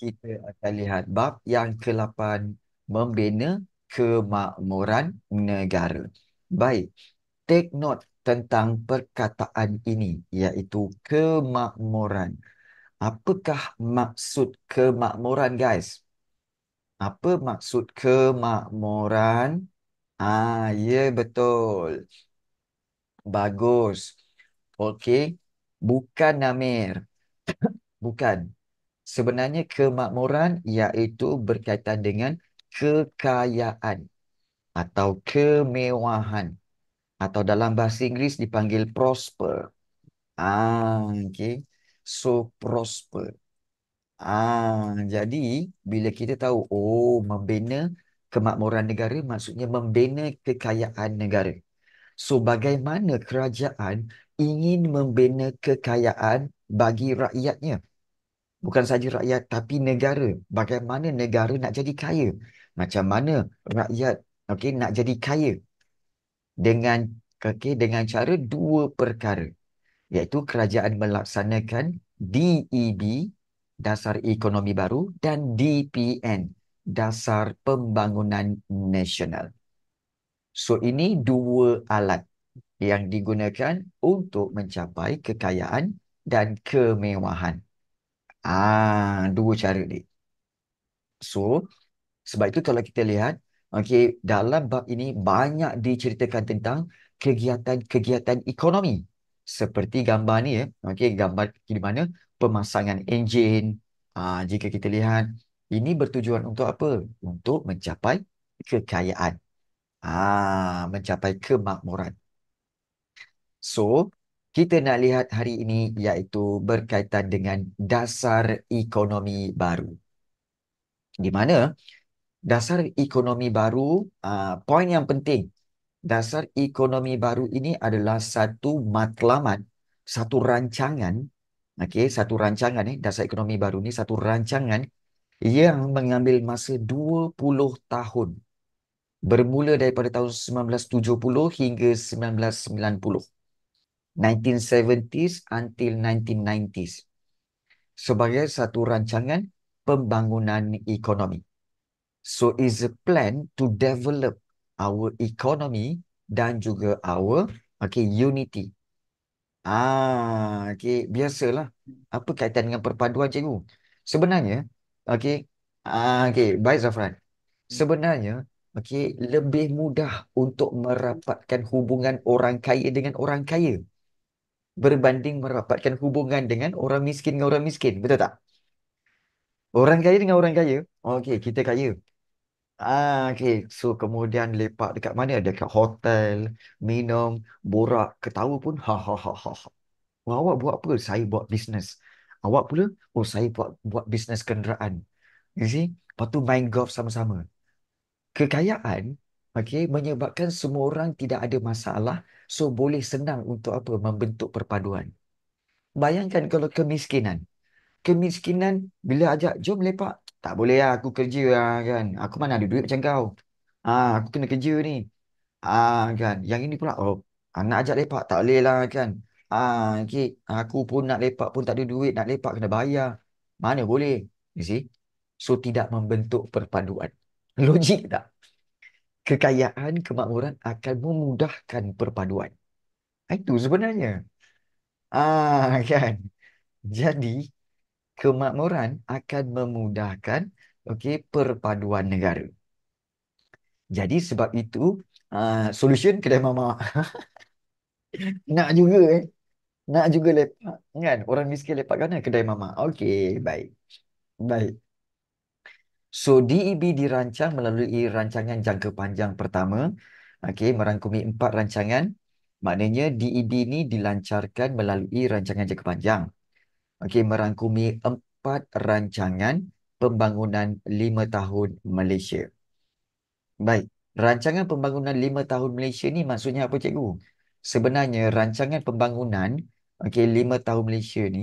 kita akan lihat bab yang ke-8 membina kemakmuran negara. Baik, take note tentang perkataan ini iaitu kemakmuran. Apakah maksud kemakmuran guys? Apa maksud kemakmuran? Ah, ya yeah, betul. Bagus. Okey, bukan Amir. bukan sebenarnya kemakmuran iaitu berkaitan dengan kekayaan atau kemewahan atau dalam bahasa Inggeris dipanggil prosper. Ah, okay. So prosper. Ah, jadi bila kita tahu oh membina kemakmuran negara maksudnya membina kekayaan negara. So bagaimana kerajaan ingin membina kekayaan bagi rakyatnya? bukan saja rakyat tapi negara bagaimana negara nak jadi kaya macam mana rakyat okey nak jadi kaya dengan okay, dengan cara dua perkara iaitu kerajaan melaksanakan DEB dasar ekonomi baru dan DPN dasar pembangunan nasional so ini dua alat yang digunakan untuk mencapai kekayaan dan kemewahan Ah, dua cara dia. So, sebab itu kalau kita lihat, okey, dalam bab ini banyak diceritakan tentang kegiatan-kegiatan ekonomi. Seperti gambar ni, ya. Okey, gambar di mana pemasangan enjin. Ah, jika kita lihat, ini bertujuan untuk apa? Untuk mencapai kekayaan. Ah, mencapai kemakmuran. So, kita nak lihat hari ini iaitu berkaitan dengan dasar ekonomi baru. Di mana dasar ekonomi baru, uh, poin yang penting, dasar ekonomi baru ini adalah satu matlamat, satu rancangan, okay, satu rancangan, eh, dasar ekonomi baru ini satu rancangan yang mengambil masa 20 tahun. Bermula daripada tahun 1970 hingga 1990. 1970s until 1990s sebagai satu rancangan pembangunan ekonomi. So is a plan to develop our economy dan juga our okay unity. Ah, okay, biasalah. Apa kaitan dengan perpaduan cikgu? Sebenarnya, okay, ah, okay, baik Zafran. Sebenarnya, okay, lebih mudah untuk merapatkan hubungan orang kaya dengan orang kaya berbanding merapatkan hubungan dengan orang miskin dengan orang miskin. Betul tak? Orang kaya dengan orang kaya. okay kita kaya. Ah, okey. So, kemudian lepak dekat mana? Dekat hotel, minum, borak, ketawa pun. Ha, ha, ha, ha. ha. Oh, awak buat apa? Saya buat bisnes. Awak pula? Oh, saya buat buat bisnes kenderaan. You see? Lepas tu main golf sama-sama. Kekayaan okay, menyebabkan semua orang tidak ada masalah So boleh senang untuk apa membentuk perpaduan. Bayangkan kalau kemiskinan. Kemiskinan bila ajak jom lepak. Tak boleh lah aku kerja lah kan. Aku mana ada duit macam kau. Ah, aku kena kerja ni. Ah, kan. Yang ini pula oh, nak ajak lepak tak boleh lah kan. Ah, okay. Aku pun nak lepak pun tak ada duit. Nak lepak kena bayar. Mana boleh. You see? So tidak membentuk perpaduan. Logik tak? kekayaan, kemakmuran akan memudahkan perpaduan. Ah, itu sebenarnya. Ah, kan? Jadi, kemakmuran akan memudahkan okay, perpaduan negara. Jadi, sebab itu, uh, solution kedai mama. Nak juga eh. Nak juga lepak. Kan? Orang miskin lepak kan kedai mama. Okey, baik. Baik. So DEB dirancang melalui rancangan jangka panjang pertama, okay, merangkumi empat rancangan. Maknanya DEB ini dilancarkan melalui rancangan jangka panjang. okay, merangkumi empat rancangan pembangunan lima tahun Malaysia. Baik, rancangan pembangunan lima tahun Malaysia ni maksudnya apa cikgu? Sebenarnya rancangan pembangunan okay lima tahun Malaysia ni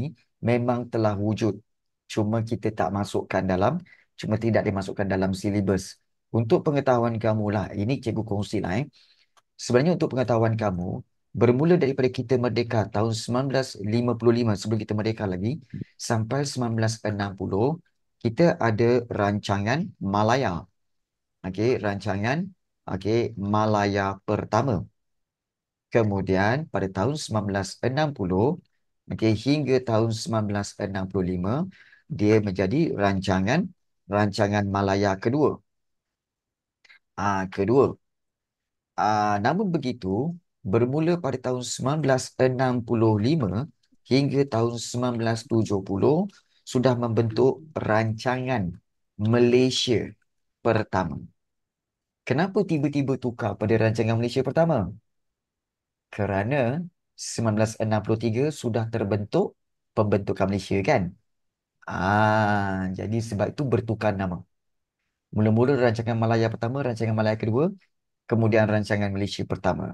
memang telah wujud. Cuma kita tak masukkan dalam cuma tidak dimasukkan dalam silibus. Untuk pengetahuan kamu lah, ini cikgu kongsi lah eh. Sebenarnya untuk pengetahuan kamu, bermula daripada kita merdeka tahun 1955 sebelum kita merdeka lagi sampai 1960 kita ada rancangan Malaya. Okey, rancangan okey Malaya pertama. Kemudian pada tahun 1960 okey hingga tahun 1965 dia menjadi rancangan rancangan Malaya kedua. Ah ha, kedua. Ah ha, namun begitu, bermula pada tahun 1965 hingga tahun 1970 sudah membentuk rancangan Malaysia pertama. Kenapa tiba-tiba tukar pada rancangan Malaysia pertama? Kerana 1963 sudah terbentuk pembentukan Malaysia kan? Ah, jadi sebab itu bertukar nama. Mula-mula rancangan Malaya pertama, rancangan Malaya kedua, kemudian rancangan Malaysia pertama.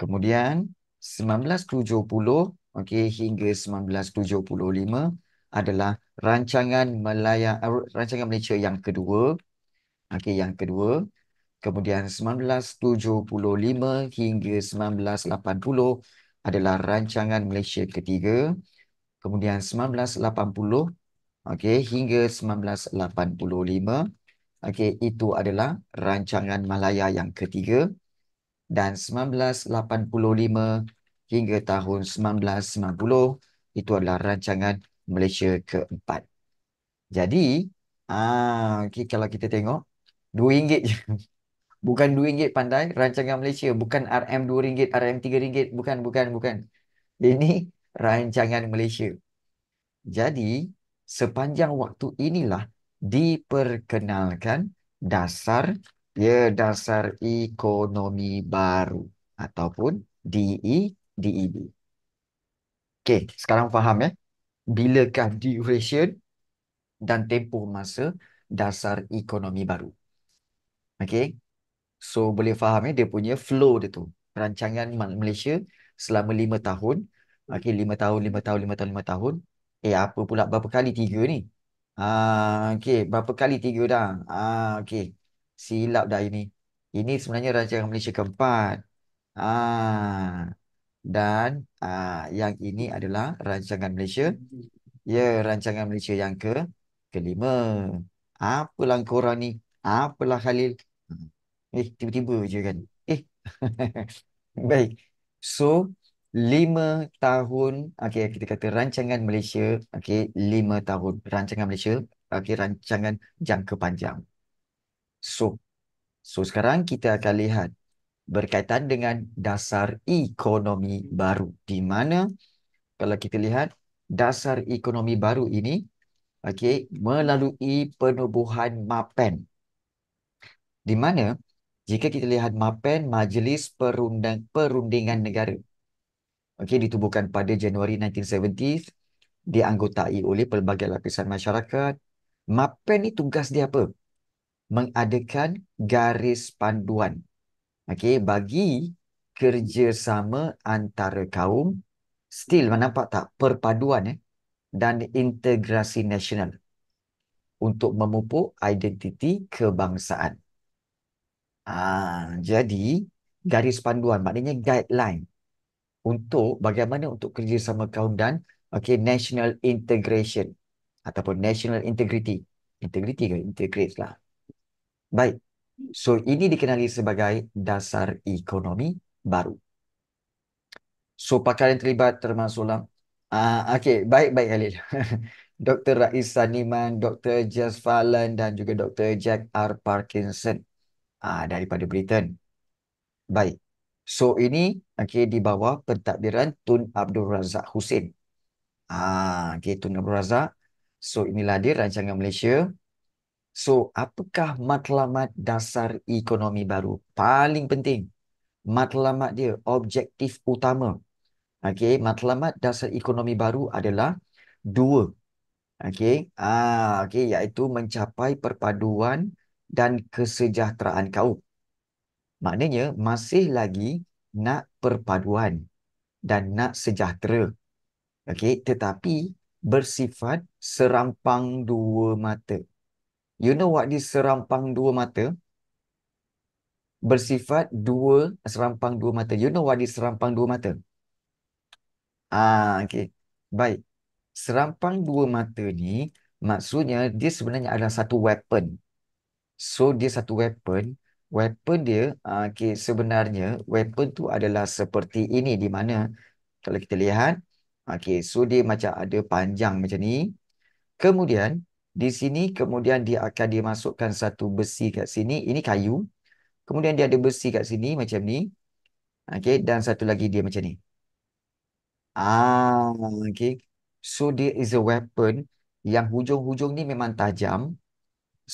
Kemudian 1970 okey hingga 1975 adalah rancangan Malaya er, rancangan Malaysia yang kedua. Okey yang kedua. Kemudian 1975 hingga 1980 adalah rancangan Malaysia ketiga kemudian 1980 okey hingga 1985 okey itu adalah rancangan Malaya yang ketiga dan 1985 hingga tahun 1990 itu adalah rancangan Malaysia keempat jadi ah okey kalau kita tengok RM2 je bukan RM2 pandai rancangan Malaysia bukan RM2 RM3 bukan bukan bukan ini rancangan Malaysia. Jadi, sepanjang waktu inilah diperkenalkan dasar ya dasar ekonomi baru ataupun DE DEB. Okey, sekarang faham ya? Bilakah duration dan tempoh masa dasar ekonomi baru? Okey. So boleh faham ya dia punya flow dia tu. Rancangan Malaysia selama lima tahun Okay lima tahun, lima tahun, lima tahun, lima tahun. Eh, apa pula berapa kali tiga ni? Ah, okay berapa kali tiga dah? Ah, okay Silap dah ini. Ini sebenarnya rancangan Malaysia keempat. Ah. Dan ah, yang ini adalah rancangan Malaysia. Ya, rancangan Malaysia yang ke kelima. Apalah korang ni? Apalah Khalil? Hmm. Eh, tiba-tiba je kan? Eh. Baik. So, lima tahun okey kita kata rancangan Malaysia okey lima tahun rancangan Malaysia okey rancangan jangka panjang so so sekarang kita akan lihat berkaitan dengan dasar ekonomi baru di mana kalau kita lihat dasar ekonomi baru ini okey melalui penubuhan mapen di mana jika kita lihat mapen majlis perundang perundingan negara Okey, ditubuhkan pada Januari 1970s dianggotai oleh pelbagai lapisan masyarakat. MAPEN ni tugas dia apa? Mengadakan garis panduan okey, bagi kerjasama antara kaum still mana menampak tak perpaduan eh, dan integrasi nasional untuk memupuk identiti kebangsaan. Ah, jadi garis panduan maknanya guideline untuk bagaimana untuk kerjasama kaum dan okay, national integration ataupun national integrity. Integrity ke? Integrate lah. Baik. So, ini dikenali sebagai dasar ekonomi baru. So, pakar yang terlibat termasuklah. Uh, ah, okay, baik-baik Khalil. Dr. Rais Saniman, Dr. Jess Fallon dan juga Dr. Jack R. Parkinson uh, daripada Britain. Baik. So ini okay, di bawah pentadbiran Tun Abdul Razak Hussein. Ah, okay, Tun Abdul Razak. So inilah dia rancangan Malaysia. So apakah matlamat dasar ekonomi baru? Paling penting. Matlamat dia, objektif utama. Okay, matlamat dasar ekonomi baru adalah dua. Okay, ah, okay iaitu mencapai perpaduan dan kesejahteraan kaum maknanya masih lagi nak perpaduan dan nak sejahtera. Okey, tetapi bersifat serampang dua mata. You know what this serampang dua mata? Bersifat dua serampang dua mata. You know what this serampang dua mata? Ah, okey. Baik. Serampang dua mata ni maksudnya dia sebenarnya adalah satu weapon. So dia satu weapon weapon dia ah, okay, sebenarnya weapon tu adalah seperti ini di mana kalau kita lihat okay, so dia macam ada panjang macam ni kemudian di sini kemudian dia akan dimasukkan satu besi kat sini ini kayu kemudian dia ada besi kat sini macam ni okay, dan satu lagi dia macam ni ah okay. so dia is a weapon yang hujung-hujung ni memang tajam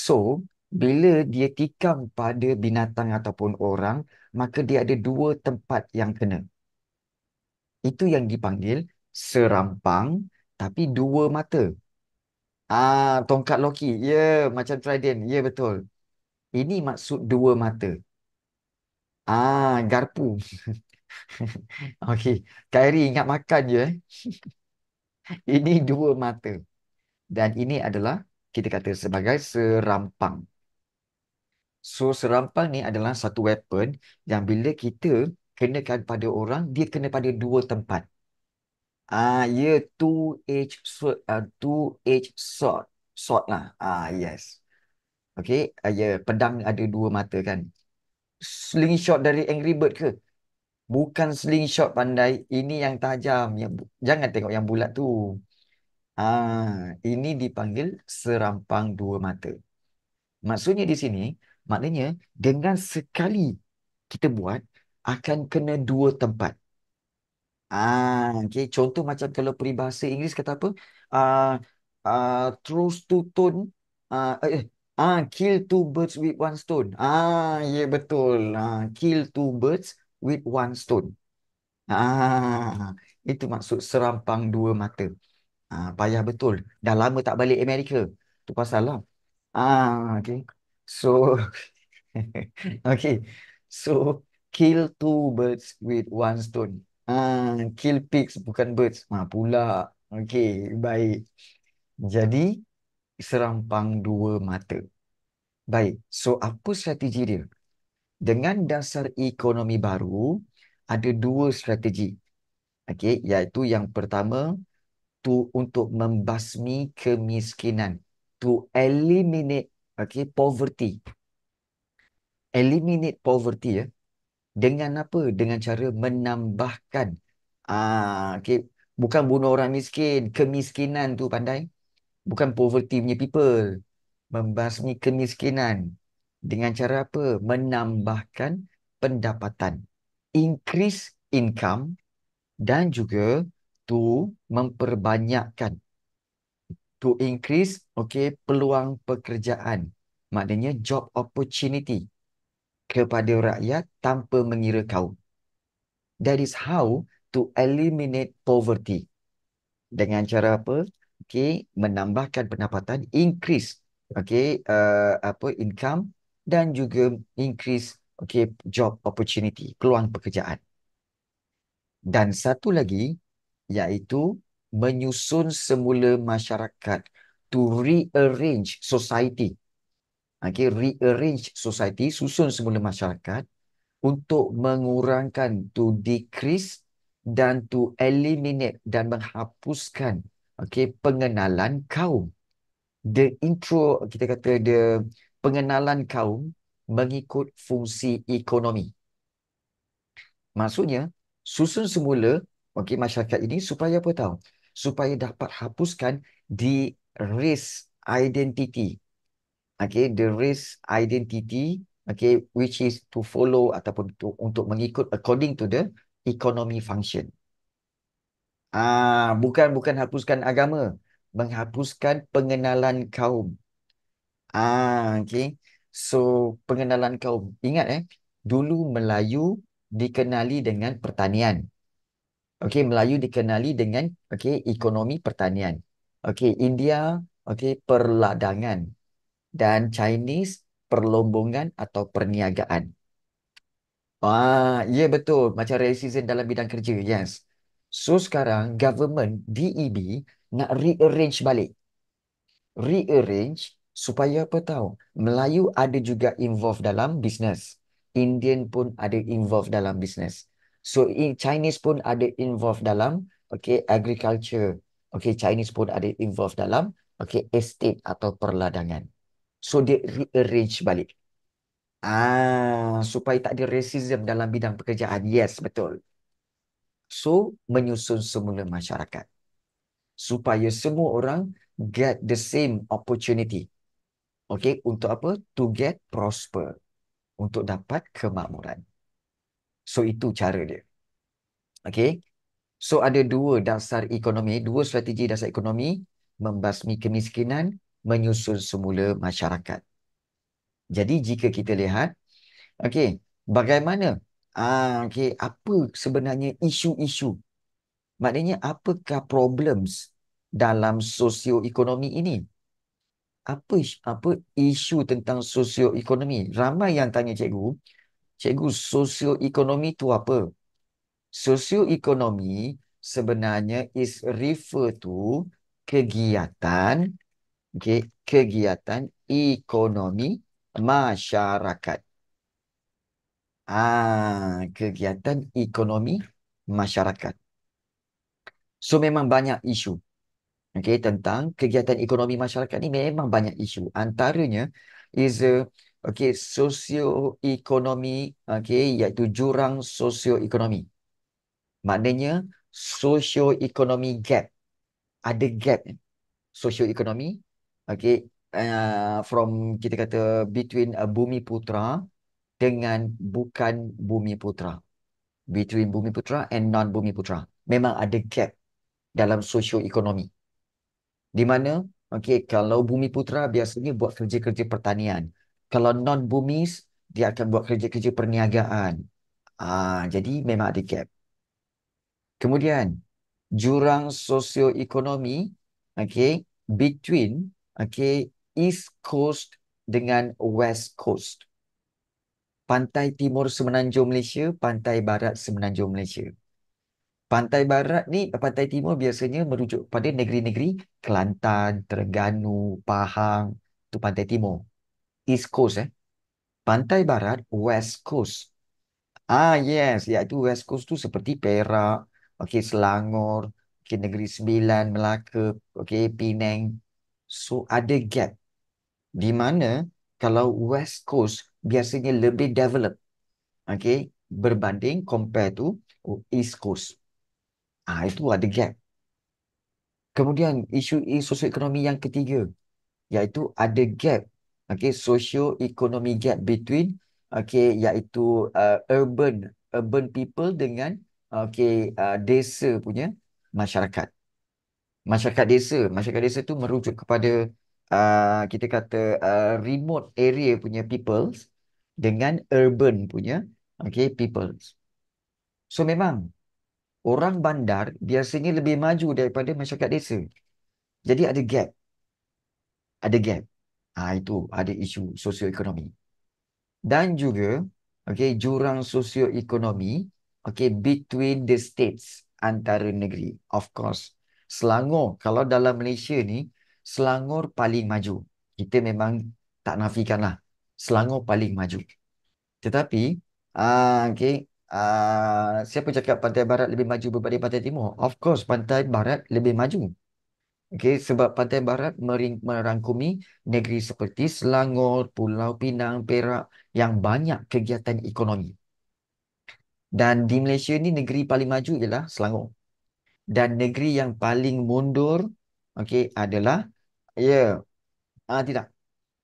so bila dia tikam pada binatang ataupun orang, maka dia ada dua tempat yang kena. Itu yang dipanggil serampang tapi dua mata. Ah, tongkat Loki. Ya, yeah, macam Trident. Ya, yeah, betul. Ini maksud dua mata. Ah, garpu. Okey, Kairi ingat makan je. Eh? ini dua mata. Dan ini adalah kita kata sebagai serampang. So serampang ni adalah satu weapon yang bila kita kenakan pada orang, dia kena pada dua tempat. Ah, ya, two edge sword, uh, ah, two edge sword, sword lah. Ah, yes. Okay, uh, ya, yeah, pedang ada dua mata kan. Slingshot dari Angry Bird ke? Bukan slingshot pandai, ini yang tajam. Yang, jangan tengok yang bulat tu. Ah, ini dipanggil serampang dua mata. Maksudnya di sini, Maknanya dengan sekali kita buat akan kena dua tempat. Ah, okay. Contoh macam kalau peribahasa Inggeris kata apa? Ah, ah, throws two stone. Ah, eh, ah, kill two birds with one stone. Ah, ya yeah, betul. Ah, kill two birds with one stone. Ah, itu maksud serampang dua mata. Ah, payah betul. Dah lama tak balik Amerika. Tu pasal lah. Ah, okay. So, okay. So, kill two birds with one stone. Ah, kill pigs bukan birds. Ah, pula. Okay, baik. Jadi, serampang dua mata. Baik, so apa strategi dia? Dengan dasar ekonomi baru, ada dua strategi. Okay, iaitu yang pertama, tu untuk membasmi kemiskinan. To eliminate okay, poverty. Eliminate poverty ya. Dengan apa? Dengan cara menambahkan ah okay, bukan bunuh orang miskin, kemiskinan tu pandai. Bukan poverty punya people. Membasmi kemiskinan dengan cara apa? Menambahkan pendapatan. Increase income dan juga tu memperbanyakkan to increase okay peluang pekerjaan maknanya job opportunity kepada rakyat tanpa mengira kaum that is how to eliminate poverty dengan cara apa okay menambahkan pendapatan increase okay uh, apa income dan juga increase okay job opportunity peluang pekerjaan dan satu lagi iaitu menyusun semula masyarakat to rearrange society. Okay, rearrange society, susun semula masyarakat untuk mengurangkan, to decrease dan to eliminate dan menghapuskan okay, pengenalan kaum. The intro, kita kata the pengenalan kaum mengikut fungsi ekonomi. Maksudnya, susun semula okay, masyarakat ini supaya apa tahu? supaya dapat hapuskan the race identity. Okay, the race identity, okay, which is to follow ataupun to, untuk mengikut according to the economy function. Ah, bukan bukan hapuskan agama, menghapuskan pengenalan kaum. Ah, okay. So, pengenalan kaum. Ingat eh, dulu Melayu dikenali dengan pertanian. Okey, Melayu dikenali dengan okey ekonomi pertanian. Okey, India okey perladangan dan Chinese perlombongan atau perniagaan. Ah, ya yeah, betul. Macam racism dalam bidang kerja. Yes. So sekarang government DEB nak rearrange balik. Rearrange supaya apa tahu? Melayu ada juga involved dalam business, Indian pun ada involved dalam business. So in Chinese pun ada involved dalam okay agriculture. Okay Chinese pun ada involved dalam okay estate atau perladangan. So dia rearrange balik. Ah supaya tak ada racism dalam bidang pekerjaan. Yes betul. So menyusun semula masyarakat supaya semua orang get the same opportunity. Okay, untuk apa? To get prosper. Untuk dapat kemakmuran. So itu cara dia. Okay. So ada dua dasar ekonomi, dua strategi dasar ekonomi membasmi kemiskinan, menyusun semula masyarakat. Jadi jika kita lihat, okay, bagaimana, ah, okay, apa sebenarnya isu-isu? Maknanya apakah problems dalam sosio ekonomi ini? Apa apa isu tentang sosio ekonomi? Ramai yang tanya cikgu, cikgu sosioekonomi tu apa? Sosioekonomi sebenarnya is refer to kegiatan okay, kegiatan ekonomi masyarakat. Ah, kegiatan ekonomi masyarakat. So memang banyak isu okay, tentang kegiatan ekonomi masyarakat ni memang banyak isu. Antaranya is a, uh, okey sosioekonomi okey iaitu jurang sosioekonomi maknanya sosioekonomi gap ada gap sosioekonomi okey uh, from kita kata between uh, bumi putra dengan bukan bumi putra between bumi putra and non bumi putra memang ada gap dalam sosioekonomi di mana okey kalau bumi putra biasanya buat kerja-kerja pertanian kalau non bumis dia akan buat kerja-kerja perniagaan. Ah, jadi memang ada gap. Kemudian jurang sosioekonomi okay, between okay, East Coast dengan West Coast. Pantai Timur Semenanjung Malaysia, Pantai Barat Semenanjung Malaysia. Pantai Barat ni, Pantai Timur biasanya merujuk pada negeri-negeri Kelantan, Terengganu, Pahang, tu Pantai Timur. East Coast eh. Pantai Barat, West Coast. Ah yes, iaitu ya, West Coast tu seperti Perak, okay, Selangor, okay, Negeri Sembilan, Melaka, okay, Penang. So ada gap. Di mana kalau West Coast biasanya lebih develop. Okay, berbanding compare tu East Coast. Ah itu ada gap. Kemudian isu, isu sosioekonomi yang ketiga iaitu ada gap okay socio economy gap between okay iaitu uh, urban urban people dengan okay uh, desa punya masyarakat masyarakat desa masyarakat desa tu merujuk kepada uh, kita kata uh, remote area punya people dengan urban punya okay people so memang orang bandar biasanya lebih maju daripada masyarakat desa jadi ada gap ada gap Ha, itu ada isu sosioekonomi. Dan juga okay, jurang sosioekonomi okay, between the states antara negeri. Of course, Selangor kalau dalam Malaysia ni, Selangor paling maju. Kita memang tak nafikan lah. Selangor paling maju. Tetapi, uh, okay, uh, siapa cakap Pantai Barat lebih maju berbanding Pantai Timur? Of course, Pantai Barat lebih maju Okay, sebab Pantai Barat merangkumi negeri seperti Selangor, Pulau Pinang, Perak yang banyak kegiatan ekonomi. Dan di Malaysia ni negeri paling maju ialah Selangor. Dan negeri yang paling mundur okay, adalah ya, yeah. ah, tidak.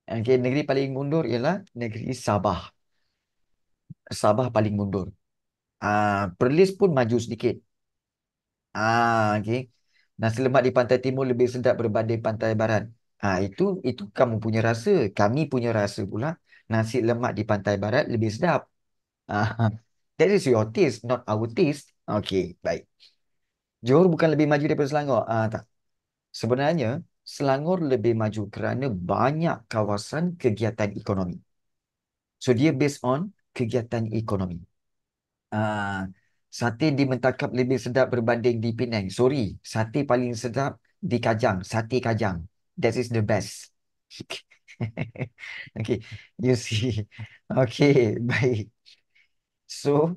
Okay, negeri paling mundur ialah negeri Sabah. Sabah paling mundur. Ah, Perlis pun maju sedikit. Ah, okey. Nasi lemak di pantai timur lebih sedap berbanding pantai barat. Ha, itu itu kamu punya rasa. Kami punya rasa pula nasi lemak di pantai barat lebih sedap. Ha, that is your taste, not our taste. Okay, baik. Johor bukan lebih maju daripada Selangor? Ha, tak. Sebenarnya, Selangor lebih maju kerana banyak kawasan kegiatan ekonomi. So, dia based on kegiatan ekonomi. Uh, Sate di Mentakap lebih sedap berbanding di Penang. Sorry, sate paling sedap di Kajang. Sate Kajang. That is the best. okay, you see. Okay, baik. So,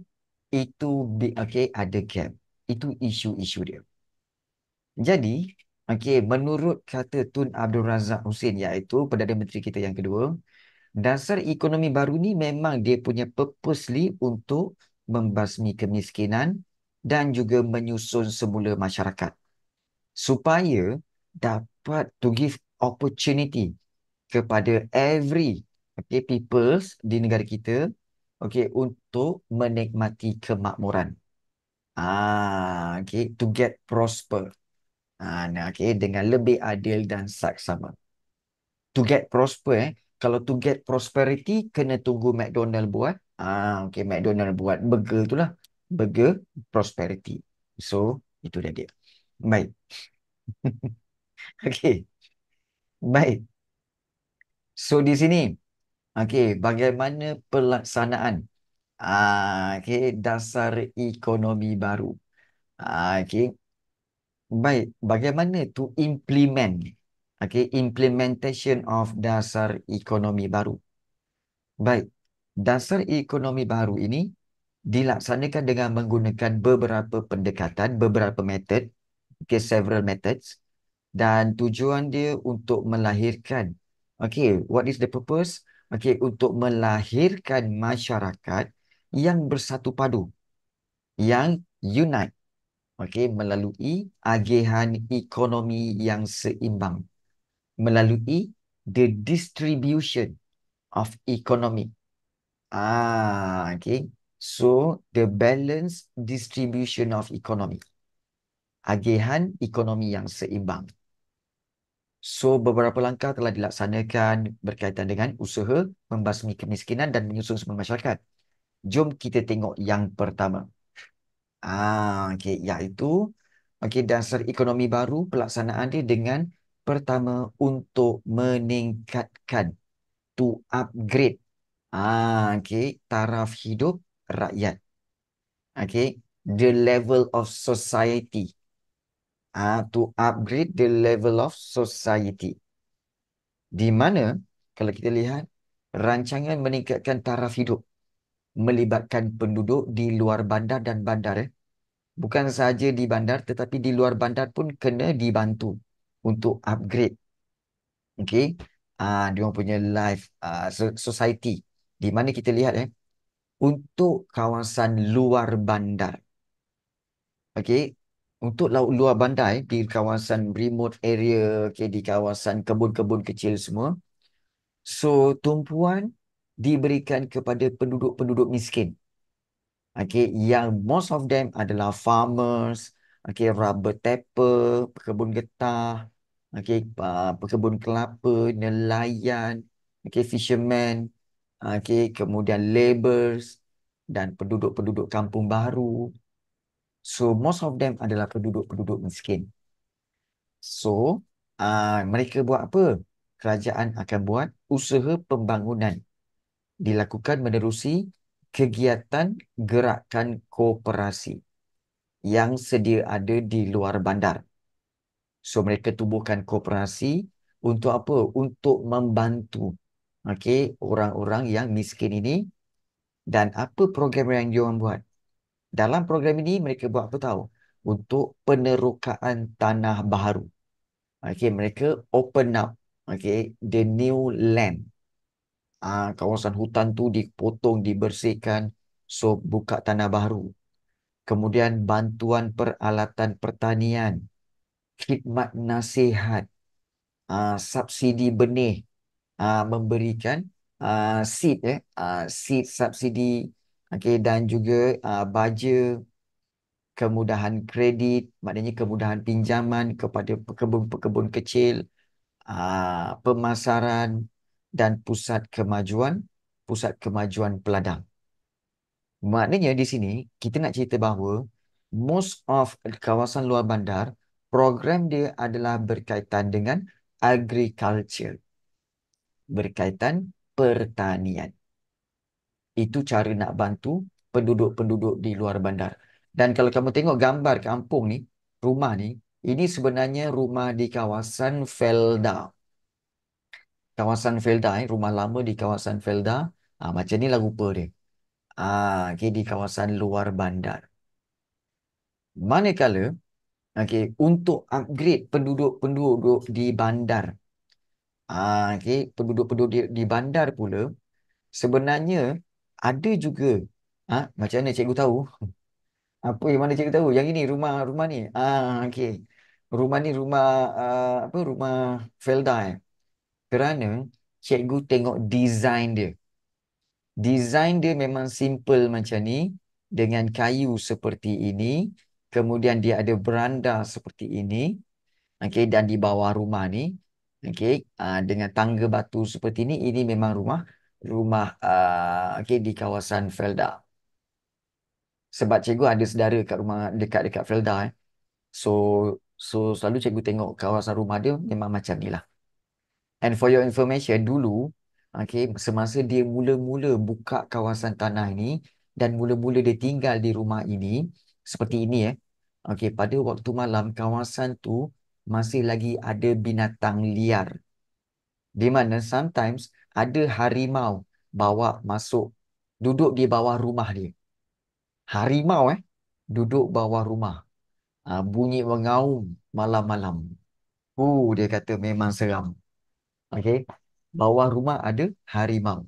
itu be, okay, ada gap. Itu isu-isu dia. Jadi, okay, menurut kata Tun Abdul Razak Hussein, iaitu Perdana Menteri kita yang kedua, dasar ekonomi baru ni memang dia punya purposely untuk membasmi kemiskinan dan juga menyusun semula masyarakat supaya dapat to give opportunity kepada every okay peoples di negara kita okay untuk menikmati kemakmuran ah okay to get prosper ah okay dengan lebih adil dan saksama to get prosper eh kalau to get prosperity kena tunggu McDonald buat ah uh, okey McDonald buat burger tu lah burger prosperity so itu dia dia baik okey baik so di sini okey bagaimana pelaksanaan ah uh, okey dasar ekonomi baru ah uh, okey baik bagaimana to implement ni Okay, implementation of dasar ekonomi baru. Baik, dasar ekonomi baru ini dilaksanakan dengan menggunakan beberapa pendekatan, beberapa method, okay, several methods dan tujuan dia untuk melahirkan. Okay, what is the purpose? Okay, untuk melahirkan masyarakat yang bersatu padu, yang unite. Okay, melalui agihan ekonomi yang seimbang melalui the distribution of economy. Ah, okay. So the balance distribution of economy. Agihan ekonomi yang seimbang. So beberapa langkah telah dilaksanakan berkaitan dengan usaha membasmi kemiskinan dan menyusun semua masyarakat. Jom kita tengok yang pertama. Ah, okay. yaitu okay, dasar ekonomi baru pelaksanaan dia dengan pertama untuk meningkatkan to upgrade ah okay, taraf hidup rakyat okay the level of society ah to upgrade the level of society di mana kalau kita lihat rancangan meningkatkan taraf hidup melibatkan penduduk di luar bandar dan bandar eh bukan sahaja di bandar tetapi di luar bandar pun kena dibantu untuk upgrade okey ah uh, dia punya life uh, society di mana kita lihat eh untuk kawasan luar bandar okey untuk laut luar bandar eh, di kawasan remote area okey di kawasan kebun-kebun kecil semua so tumpuan diberikan kepada penduduk-penduduk miskin okey yang most of them adalah farmers okey rubber tapper kebun getah okay, uh, pekebun kelapa, nelayan, okay, fisherman, uh, okay, kemudian laborers dan penduduk-penduduk kampung baru. So most of them adalah penduduk-penduduk miskin. So uh, mereka buat apa? Kerajaan akan buat usaha pembangunan dilakukan menerusi kegiatan gerakan koperasi yang sedia ada di luar bandar. So mereka tubuhkan koperasi untuk apa? Untuk membantu okay, orang-orang yang miskin ini dan apa program yang dia orang buat? Dalam program ini mereka buat apa tahu? Untuk penerokaan tanah baru. Okay, mereka open up okay, the new land. Ah, kawasan hutan tu dipotong, dibersihkan. So buka tanah baru. Kemudian bantuan peralatan pertanian khidmat nasihat, uh, subsidi benih, uh, memberikan uh, seed, eh, uh, seed subsidi, okay, dan juga uh, baja, kemudahan kredit, maknanya kemudahan pinjaman kepada pekebun-pekebun kecil, uh, pemasaran dan pusat kemajuan, pusat kemajuan peladang. Maknanya di sini kita nak cerita bahawa most of kawasan luar bandar program dia adalah berkaitan dengan agriculture. Berkaitan pertanian. Itu cara nak bantu penduduk-penduduk di luar bandar. Dan kalau kamu tengok gambar kampung ni, rumah ni, ini sebenarnya rumah di kawasan Felda. Kawasan Felda, eh? rumah lama di kawasan Felda. Ha, macam inilah rupa dia. Ha, ah, okay, di kawasan luar bandar. Manakala, okay, untuk upgrade penduduk-penduduk di bandar. Ah, okay, penduduk-penduduk di, di bandar pula, sebenarnya ada juga, ha, macam mana cikgu tahu? Apa yang mana cikgu tahu? Yang ini rumah rumah ni. Ah, okay. Rumah ni rumah uh, apa? Rumah Felda. Eh? Kerana cikgu tengok design dia. Design dia memang simple macam ni dengan kayu seperti ini kemudian dia ada beranda seperti ini okey dan di bawah rumah ni okey uh, dengan tangga batu seperti ini ini memang rumah rumah uh, okey di kawasan Felda sebab cikgu ada saudara kat rumah dekat dekat Felda eh. so so selalu cikgu tengok kawasan rumah dia memang macam ni lah and for your information dulu okey semasa dia mula-mula buka kawasan tanah ini dan mula-mula dia tinggal di rumah ini seperti ini eh. Okey, pada waktu malam kawasan tu masih lagi ada binatang liar. Di mana sometimes ada harimau bawa masuk duduk di bawah rumah dia. Harimau eh duduk bawah rumah. Uh, bunyi mengaum malam-malam. Uh, dia kata memang seram. Okey, bawah rumah ada harimau.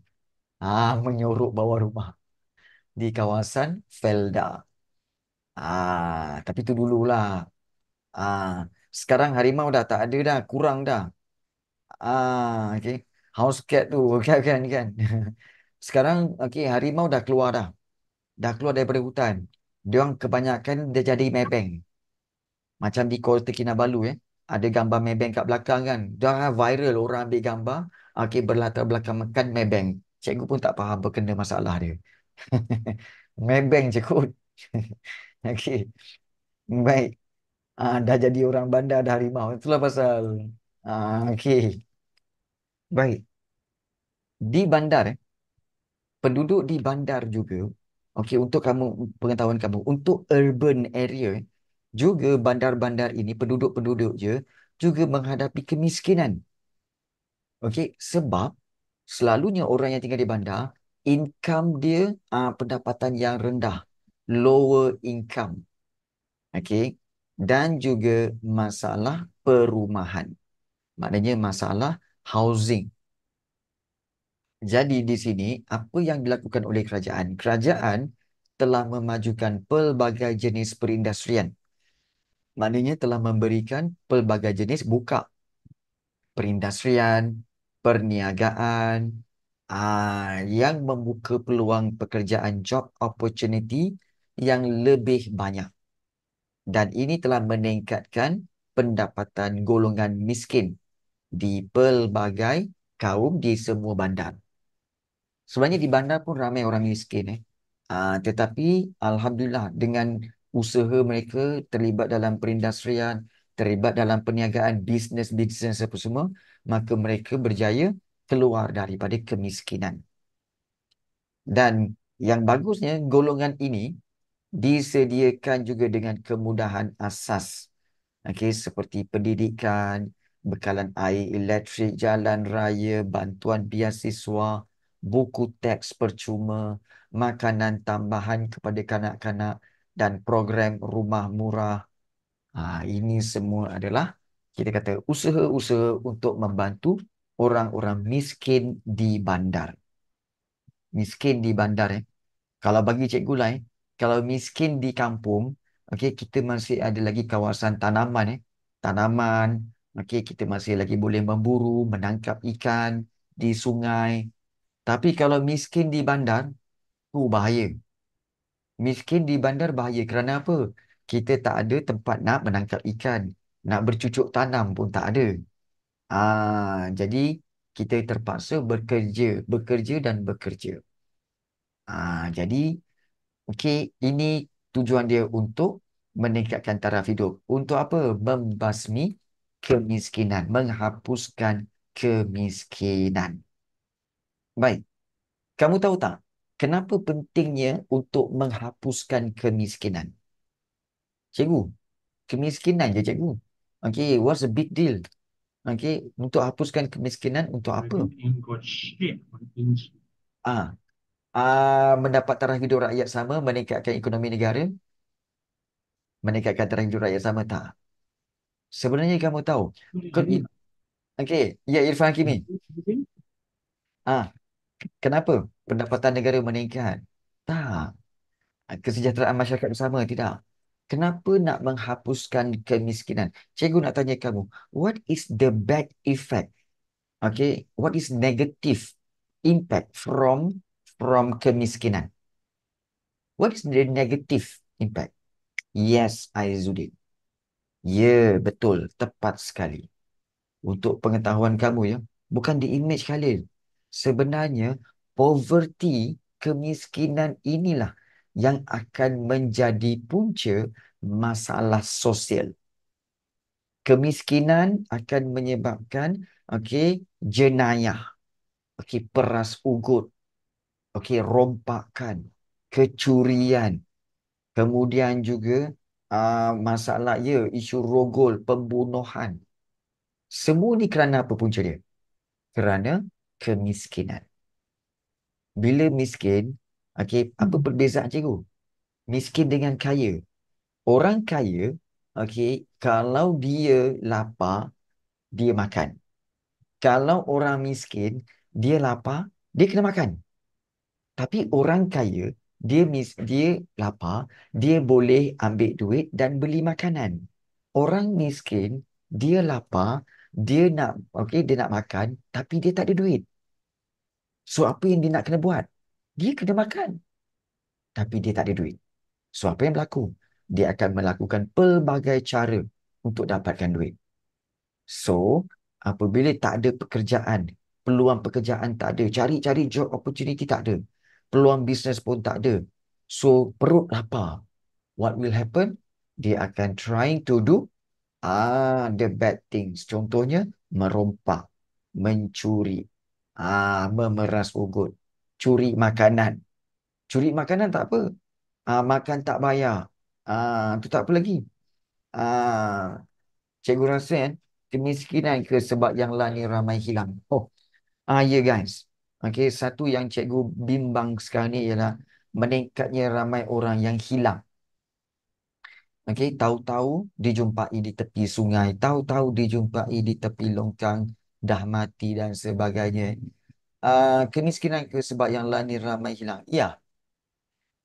Ah, menyorok bawah rumah di kawasan Felda. Ah, tapi tu dululah. Ah, sekarang harimau dah tak ada dah, kurang dah. Ah, okey. House cat tu, okey kan kan. Sekarang okey, harimau dah keluar dah. Dah keluar daripada hutan. Dia orang kebanyakan dia jadi mebeng. Macam di Kota Kinabalu eh. Ada gambar mebeng kat belakang kan. Dah kan viral orang ambil gambar, okey berlatar belakang makan mebeng. Cikgu pun tak faham berkena masalah dia. mebeng je kot. Okey. Baik. Uh, dah jadi orang bandar dah harimau. Itulah pasal. Uh, ah, Okey. Baik. Di bandar eh. Penduduk di bandar juga. Okey untuk kamu pengetahuan kamu untuk urban area eh, juga bandar-bandar ini penduduk-penduduk je juga menghadapi kemiskinan. Okey sebab selalunya orang yang tinggal di bandar income dia uh, pendapatan yang rendah lower income. okay, Dan juga masalah perumahan. Maknanya masalah housing. Jadi di sini apa yang dilakukan oleh kerajaan? Kerajaan telah memajukan pelbagai jenis perindustrian. Maknanya telah memberikan pelbagai jenis buka perindustrian, perniagaan, aa, ah, yang membuka peluang pekerjaan job opportunity yang lebih banyak. Dan ini telah meningkatkan pendapatan golongan miskin di pelbagai kaum di semua bandar. Sebenarnya di bandar pun ramai orang miskin. Eh. Uh, tetapi Alhamdulillah dengan usaha mereka terlibat dalam perindustrian, terlibat dalam perniagaan bisnes-bisnes apa semua, maka mereka berjaya keluar daripada kemiskinan. Dan yang bagusnya golongan ini disediakan juga dengan kemudahan asas. okay seperti pendidikan, bekalan air, elektrik, jalan raya, bantuan biasiswa, buku teks percuma, makanan tambahan kepada kanak-kanak dan program rumah murah. Ha, ini semua adalah kita kata usaha-usaha untuk membantu orang-orang miskin di bandar. Miskin di bandar. Eh. Kalau bagi Cikgu Lai, eh, kalau miskin di kampung, okey kita masih ada lagi kawasan tanaman eh. Tanaman, okey kita masih lagi boleh memburu, menangkap ikan di sungai. Tapi kalau miskin di bandar, tu bahaya. Miskin di bandar bahaya kerana apa? Kita tak ada tempat nak menangkap ikan, nak bercucuk tanam pun tak ada. Ah, jadi kita terpaksa bekerja, bekerja dan bekerja. Ah, jadi Okey, ini tujuan dia untuk meningkatkan taraf hidup. Untuk apa? Membasmi kemiskinan, menghapuskan kemiskinan. Baik. Kamu tahu tak kenapa pentingnya untuk menghapuskan kemiskinan? Cikgu, kemiskinan je cikgu. Okey, what's a big deal? Okey, untuk hapuskan kemiskinan untuk apa? Ah, uh, mendapat taraf hidup rakyat sama meningkatkan ekonomi negara meningkatkan taraf hidup rakyat sama tak sebenarnya kamu tahu okey ya Irfan Hakimi ah kenapa pendapatan negara meningkat tak kesejahteraan masyarakat bersama tidak kenapa nak menghapuskan kemiskinan cikgu nak tanya kamu what is the bad effect okay what is negative impact from from kemiskinan. What is the negative impact? Yes, Aizuddin. Ya, yeah, betul. Tepat sekali. Untuk pengetahuan kamu ya, bukan di image Khalil. Sebenarnya, poverty, kemiskinan inilah yang akan menjadi punca masalah sosial. Kemiskinan akan menyebabkan okay, jenayah, okay, peras ugut, okey rompakan kecurian kemudian juga uh, masalah ya isu rogol pembunuhan semua ni kerana apa punca dia kerana kemiskinan bila miskin okey hmm. apa perbezaan cikgu miskin dengan kaya orang kaya okey kalau dia lapar dia makan kalau orang miskin dia lapar dia kena makan tapi orang kaya, dia mis, dia lapar, dia boleh ambil duit dan beli makanan. Orang miskin, dia lapar, dia nak okay dia nak makan tapi dia tak ada duit. So apa yang dia nak kena buat? Dia kena makan. Tapi dia tak ada duit. So apa yang berlaku? Dia akan melakukan pelbagai cara untuk dapatkan duit. So apabila tak ada pekerjaan, peluang pekerjaan tak ada, cari-cari job opportunity tak ada peluang bisnes pun tak ada. So, perut lapar. What will happen? Dia akan trying to do ah the bad things. Contohnya, merompak, mencuri, ah memeras ugut, curi makanan. Curi makanan tak apa. Ah, makan tak bayar. Ah, tu tak apa lagi. Ah, cikgu rasa kan, kemiskinan ke sebab yang lain ramai hilang. Oh, ah, yeah guys. Okey, satu yang cikgu bimbang sekarang ni ialah meningkatnya ramai orang yang hilang. Okey, tahu-tahu dijumpai di tepi sungai, tahu-tahu dijumpai di tepi longkang, dah mati dan sebagainya. Uh, kemiskinan ke sebab yang lain ramai hilang. Ya.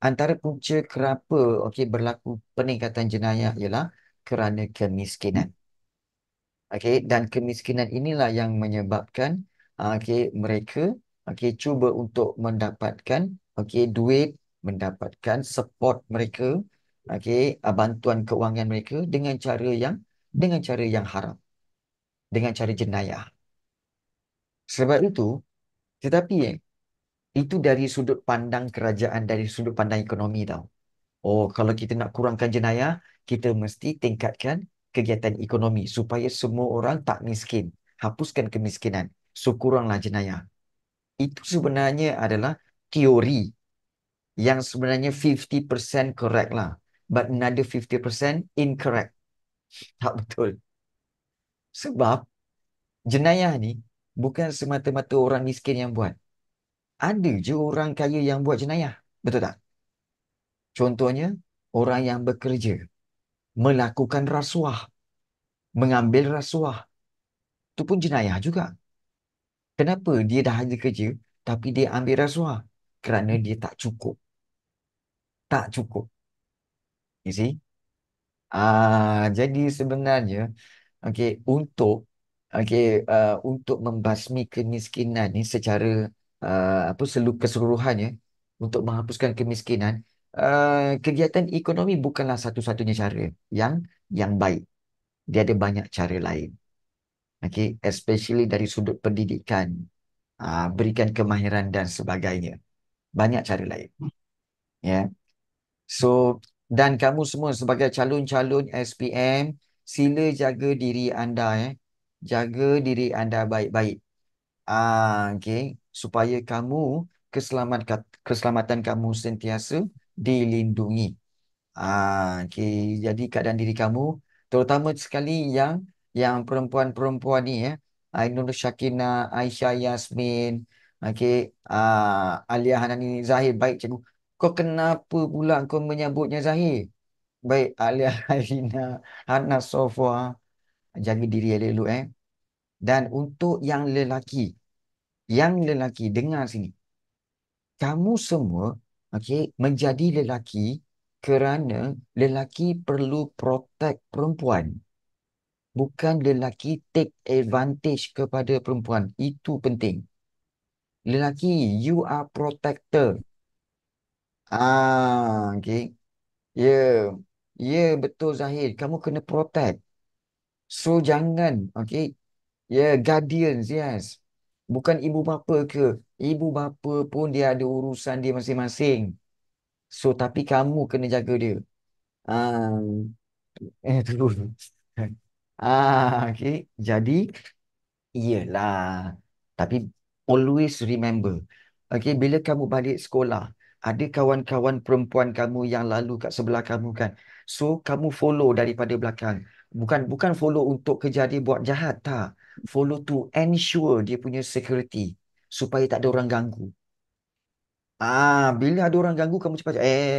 Antara punca kenapa okey berlaku peningkatan jenayah ialah kerana kemiskinan. Okey, dan kemiskinan inilah yang menyebabkan ah, okey mereka okey cuba untuk mendapatkan okey duit mendapatkan support mereka okey ah, bantuan kewangan mereka dengan cara yang dengan cara yang haram dengan cara jenayah sebab itu tetapi eh, itu dari sudut pandang kerajaan dari sudut pandang ekonomi tau oh kalau kita nak kurangkan jenayah kita mesti tingkatkan kegiatan ekonomi supaya semua orang tak miskin hapuskan kemiskinan so kuranglah jenayah itu sebenarnya adalah teori yang sebenarnya 50% correct lah. But another 50% incorrect. Tak betul. Sebab jenayah ni bukan semata-mata orang miskin yang buat. Ada je orang kaya yang buat jenayah. Betul tak? Contohnya, orang yang bekerja melakukan rasuah. Mengambil rasuah. Itu pun jenayah juga. Kenapa dia dah ada kerja tapi dia ambil rasuah? Kerana dia tak cukup. Tak cukup. You see? Ah, jadi sebenarnya okay, untuk okay, uh, untuk membasmi kemiskinan ni secara uh, apa selu keseluruhannya untuk menghapuskan kemiskinan uh, kegiatan ekonomi bukanlah satu-satunya cara yang yang baik. Dia ada banyak cara lain okay, especially dari sudut pendidikan, uh, berikan kemahiran dan sebagainya. Banyak cara lain. Ya. Yeah. So, dan kamu semua sebagai calon-calon SPM, sila jaga diri anda. Eh. Jaga diri anda baik-baik. Ah, okay. Supaya kamu, keselamat, keselamatan kamu sentiasa dilindungi. Ah, okay. Jadi keadaan diri kamu, terutama sekali yang yang perempuan-perempuan ni ya. Eh. Ainul Syakina, Aisyah Yasmin, okey, uh, Alia Hanani Zahir baik cikgu. Kau kenapa pula kau menyebutnya Zahir? Baik Alia Hanina, Hana Sofwa. Jaga diri elok elok eh. Dan untuk yang lelaki, yang lelaki dengar sini. Kamu semua okey menjadi lelaki kerana lelaki perlu protect perempuan bukan lelaki take advantage kepada perempuan. Itu penting. Lelaki, you are protector. Ah, okay. Ya, yeah. ya yeah, betul Zahir. Kamu kena protect. So, jangan, okay. Ya, yeah, guardians, yes. Bukan ibu bapa ke. Ibu bapa pun dia ada urusan dia masing-masing. So, tapi kamu kena jaga dia. Ah, eh, terus. Ah, okay. Jadi, iyalah. Tapi, always remember. Okay, bila kamu balik sekolah, ada kawan-kawan perempuan kamu yang lalu kat sebelah kamu kan? So, kamu follow daripada belakang. Bukan bukan follow untuk kejar dia buat jahat, tak. Follow to ensure dia punya security. Supaya tak ada orang ganggu. Ah, bila ada orang ganggu, kamu cepat, cepat eh,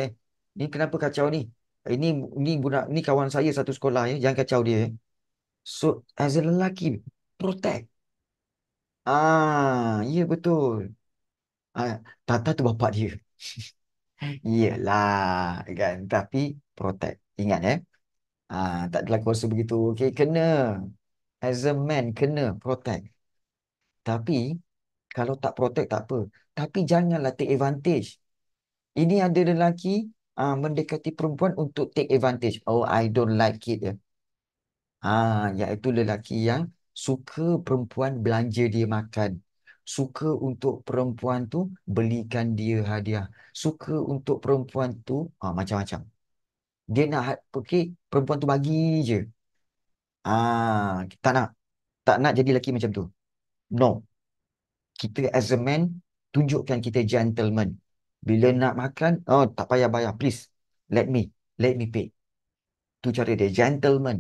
ni kenapa kacau ni? Ini eh, ni budak ni kawan saya satu sekolah ya, jangan kacau dia. Eh. So, as a lelaki, protect. Ah, ya yeah, betul. Ah, tata tu bapak dia. Yelah, kan? Tapi, protect. Ingat, eh? Ah, tak adalah kuasa begitu. Okay, kena. As a man, kena protect. Tapi, kalau tak protect, tak apa. Tapi, janganlah take advantage. Ini ada lelaki ah mendekati perempuan untuk take advantage. Oh, I don't like it. Eh? Ah, iaitu lelaki yang suka perempuan belanja dia makan. Suka untuk perempuan tu belikan dia hadiah. Suka untuk perempuan tu ah, macam-macam. Dia nak, ha, okay, perempuan tu bagi je. Ah, tak nak. Tak nak jadi lelaki macam tu. No. Kita as a man, tunjukkan kita gentleman. Bila nak makan, oh tak payah bayar. Please, let me. Let me pay. Tu cara dia. Gentleman.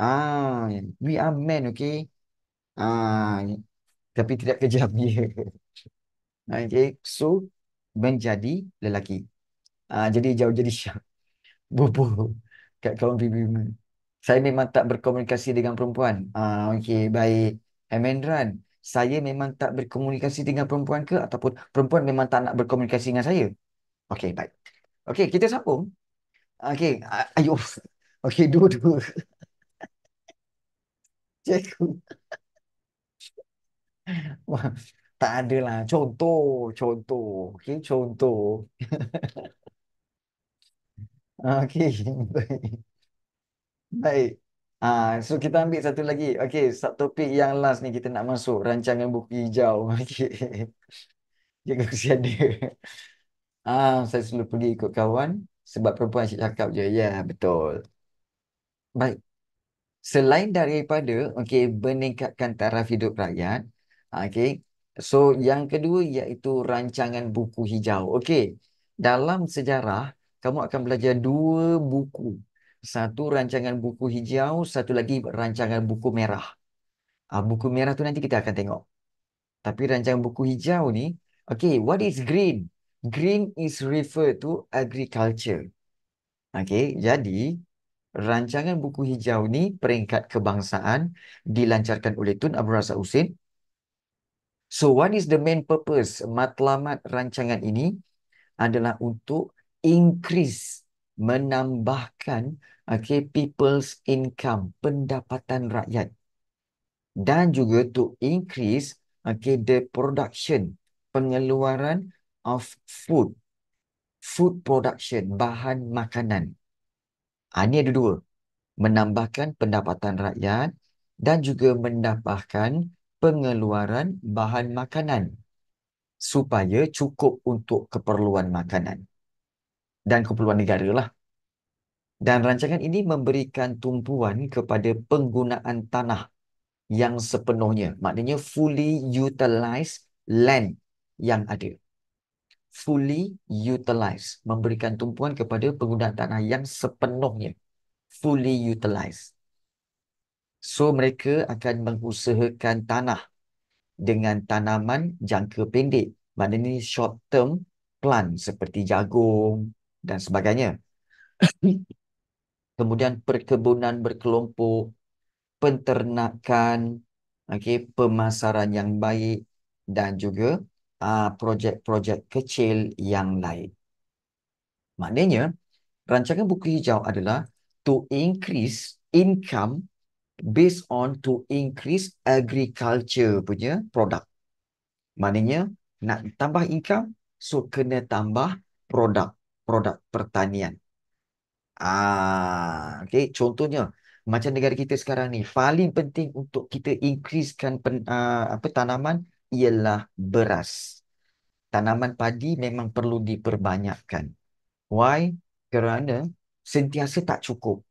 Ah, we are men, okay? Ah, tapi tidak kejam dia. Ah, okay, so menjadi lelaki. Ah, jadi jauh jadi syak. Bobo kat kawan pribumi. Saya memang tak berkomunikasi dengan perempuan. Ah, okay, baik. Amendran, saya memang tak berkomunikasi dengan perempuan ke ataupun perempuan memang tak nak berkomunikasi dengan saya? Okay, baik. Okay, kita sambung. Okay, ayuh. Okay, dua-dua cikgu. Wah, tak ada lah. Contoh, contoh. Okay, contoh. Okay. Baik. Baik. Ah, ha, so kita ambil satu lagi. Okay, subtopik yang last ni kita nak masuk. Rancangan buku hijau. Okay. jangan si ada. Ah, ha, saya selalu pergi ikut kawan. Sebab perempuan asyik cakap je. Ya, yeah, betul. Baik selain daripada okey meningkatkan taraf hidup rakyat ah, okey so yang kedua iaitu rancangan buku hijau okey dalam sejarah kamu akan belajar dua buku satu rancangan buku hijau satu lagi rancangan buku merah ah buku merah tu nanti kita akan tengok tapi rancangan buku hijau ni okey what is green green is refer to agriculture okey jadi rancangan buku hijau ni peringkat kebangsaan dilancarkan oleh Tun Abdul Razak Hussein. So what is the main purpose matlamat rancangan ini adalah untuk increase menambahkan okay, people's income pendapatan rakyat dan juga to increase okay, the production pengeluaran of food food production bahan makanan Ha, ah, ini ada dua. Menambahkan pendapatan rakyat dan juga menambahkan pengeluaran bahan makanan supaya cukup untuk keperluan makanan dan keperluan negara lah. Dan rancangan ini memberikan tumpuan kepada penggunaan tanah yang sepenuhnya. Maknanya fully utilize land yang ada fully utilize memberikan tumpuan kepada penggunaan tanah yang sepenuhnya fully utilize so mereka akan mengusahakan tanah dengan tanaman jangka pendek maknanya short term plant seperti jagung dan sebagainya kemudian perkebunan berkelompok penternakan okey pemasaran yang baik dan juga uh, projek-projek kecil yang lain. Maknanya, rancangan buku hijau adalah to increase income based on to increase agriculture punya produk. Maknanya, nak tambah income, so kena tambah produk, produk pertanian. Ah, okay. Contohnya, macam negara kita sekarang ni, paling penting untuk kita increasekan pen, uh, apa tanaman ialah beras tanaman padi memang perlu diperbanyakkan. Why? Kerana sentiasa tak cukup.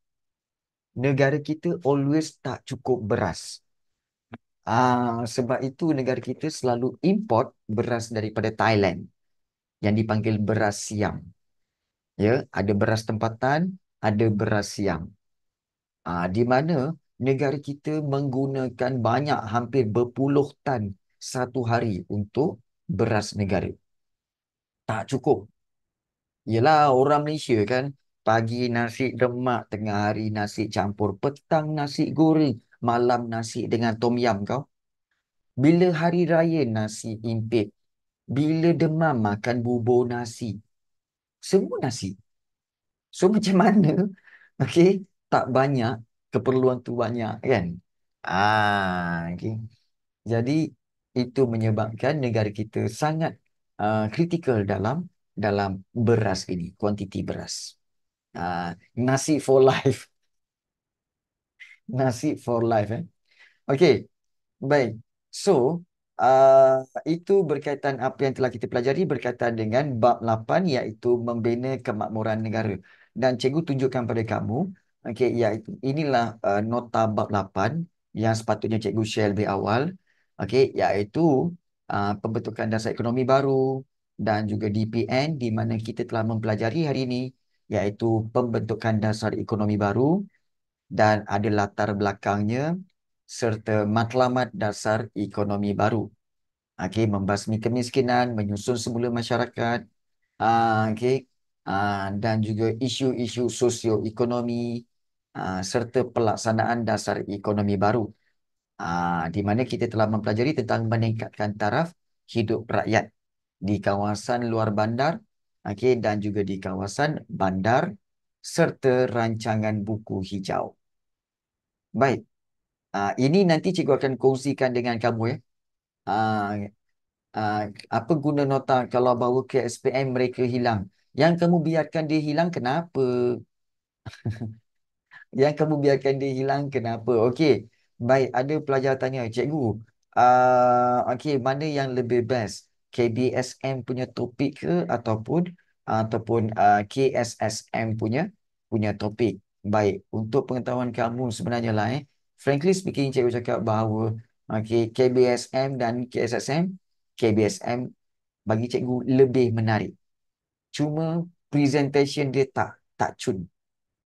Negara kita always tak cukup beras. Ah, sebab itu negara kita selalu import beras daripada Thailand yang dipanggil beras siam. Ya, ada beras tempatan, ada beras siam. Ah, di mana negara kita menggunakan banyak hampir berpuluh tan satu hari untuk beras negara. Tak cukup. Yelah orang Malaysia kan, pagi nasi demak, tengah hari nasi campur, petang nasi goreng, malam nasi dengan tom yam kau. Bila hari raya nasi impit, bila demam makan bubur nasi. Semua nasi. So macam mana, okay, tak banyak, keperluan tu banyak kan. Ah, okay. Jadi itu menyebabkan negara kita sangat uh, kritikal uh, dalam dalam beras ini, kuantiti beras. Uh, nasi for life. nasi for life. Eh? Okay, baik. So, uh, itu berkaitan apa yang telah kita pelajari berkaitan dengan bab 8 iaitu membina kemakmuran negara. Dan cikgu tunjukkan pada kamu, okay, ya, inilah uh, nota bab 8 yang sepatutnya cikgu share lebih awal okey iaitu uh, pembentukan dasar ekonomi baru dan juga DPN di mana kita telah mempelajari hari ini iaitu pembentukan dasar ekonomi baru dan ada latar belakangnya serta matlamat dasar ekonomi baru okey membasmi kemiskinan menyusun semula masyarakat uh, okey uh, dan juga isu-isu sosioekonomi uh, serta pelaksanaan dasar ekonomi baru Ah, di mana kita telah mempelajari tentang meningkatkan taraf hidup rakyat di kawasan luar bandar okay, dan juga di kawasan bandar serta rancangan buku hijau. Baik, uh, ini nanti cikgu akan kongsikan dengan kamu ya. Uh, uh, apa guna nota kalau bawa ke SPM mereka hilang? Yang kamu biarkan dia hilang kenapa? Yang kamu biarkan dia hilang kenapa? Okey. Baik, ada pelajar tanya, cikgu, uh, ah, okay, mana yang lebih best? KBSM punya topik ke ataupun uh, ataupun uh, ah, KSSM punya punya topik? Baik, untuk pengetahuan kamu sebenarnya lah eh. Frankly speaking, cikgu cakap bahawa okay, KBSM dan KSSM, KBSM bagi cikgu lebih menarik. Cuma presentation dia tak, tak cun.